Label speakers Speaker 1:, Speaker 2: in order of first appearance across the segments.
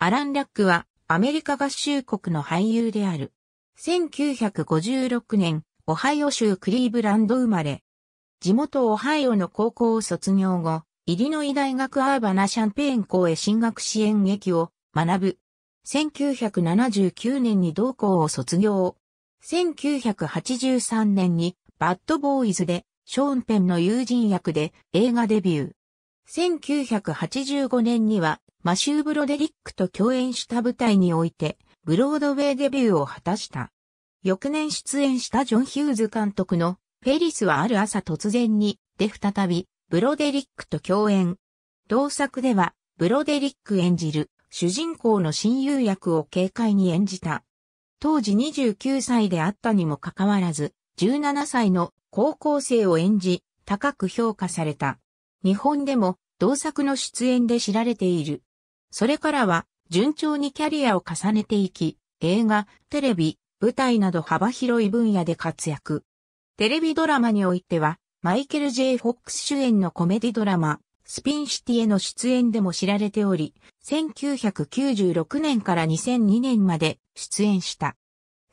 Speaker 1: アラン・ラックはアメリカ合衆国の俳優である。1956年、オハイオ州クリーブランド生まれ。地元オハイオの高校を卒業後、イリノイ大学アーバナシャンペーン校へ進学支援劇を学ぶ。1979年に同校を卒業。1983年にバッドボーイズでショーンペンの友人役で映画デビュー。1985年にはマシュー・ブロデリックと共演した舞台において、ブロードウェイデビューを果たした。翌年出演したジョン・ヒューズ監督のフェリスはある朝突然に、で再び、ブロデリックと共演。同作では、ブロデリック演じる主人公の親友役を軽快に演じた。当時29歳であったにもかかわらず、17歳の高校生を演じ、高く評価された。日本でも同作の出演で知られている。それからは順調にキャリアを重ねていき、映画、テレビ、舞台など幅広い分野で活躍。テレビドラマにおいては、マイケル・ J・ フォックス主演のコメディドラマ、スピンシティへの出演でも知られており、1996年から2002年まで出演した。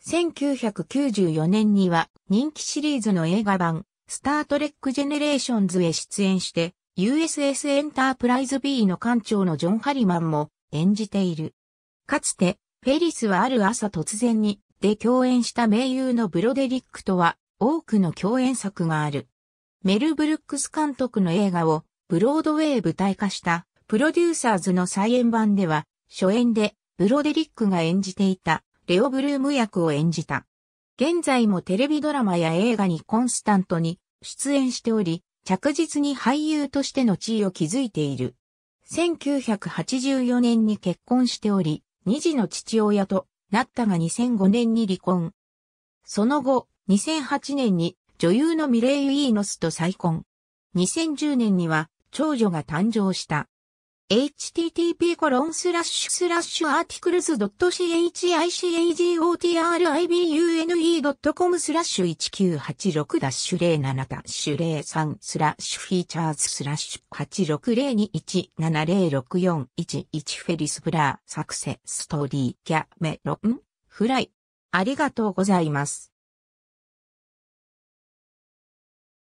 Speaker 1: 1994年には人気シリーズの映画版、スタートレック・ジェネレーションズへ出演して、USS エンタープライズ B の艦長のジョン・ハリマンも演じている。かつて、フェリスはある朝突然に、で共演した名優のブロデリックとは多くの共演作がある。メル・ブルックス監督の映画をブロードウェイ舞台化したプロデューサーズの再演版では初演でブロデリックが演じていたレオ・ブルーム役を演じた。現在もテレビドラマや映画にコンスタントに出演しており、着実に俳優としての地位を築いている。1984年に結婚しており、二児の父親となったが2005年に離婚。その後、2008年に女優のミレイ・ウィーノスと再婚。2010年には長女が誕生した。http コロンスラッシュスラッシュアーティクルズ .chicagotribune.com スラッシュ1986ダッシュ07ッシュ03スラッシュフィーチャー s スラッシュ8602170641フェリスブラーサクセストーリーキャメロンフライありがとうございます。